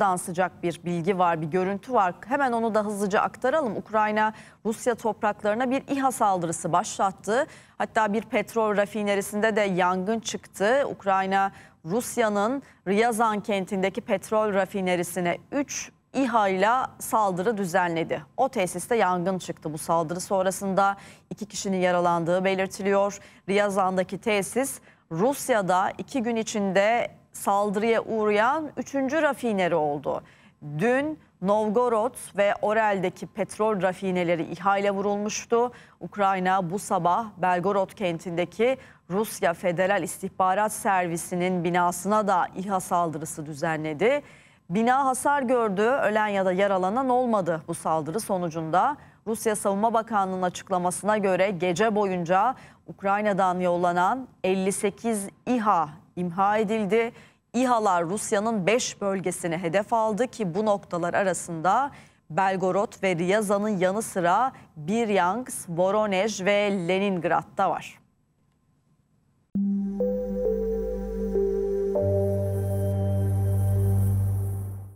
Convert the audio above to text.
Dan sıcak bir bilgi var, bir görüntü var. Hemen onu da hızlıca aktaralım. Ukrayna Rusya topraklarına bir İHA saldırısı başlattı. Hatta bir petrol rafinerisinde de yangın çıktı. Ukrayna Rusya'nın Ryazan kentindeki petrol rafinerisine 3 İHA ile saldırı düzenledi. O tesiste yangın çıktı. Bu saldırı sonrasında iki kişinin yaralandığı belirtiliyor. Ryazan'daki tesis Rusya'da iki gün içinde saldırıya uğrayan 3. rafineri oldu. Dün Novgorod ve Orel'deki petrol rafineleri ihale vurulmuştu. Ukrayna bu sabah Belgorod kentindeki Rusya Federal İstihbarat Servisi'nin binasına da İHA saldırısı düzenledi. Bina hasar gördü, ölen ya da yaralanan olmadı bu saldırı sonucunda. Rusya Savunma Bakanlığı'nın açıklamasına göre gece boyunca Ukrayna'dan yollanan 58 İHA imha edildi. İHA'lar Rusya'nın 5 bölgesini hedef aldı ki bu noktalar arasında Belgorod ve Riyazan'ın yanı sıra Biryans, Voronej ve Leningrad'da var.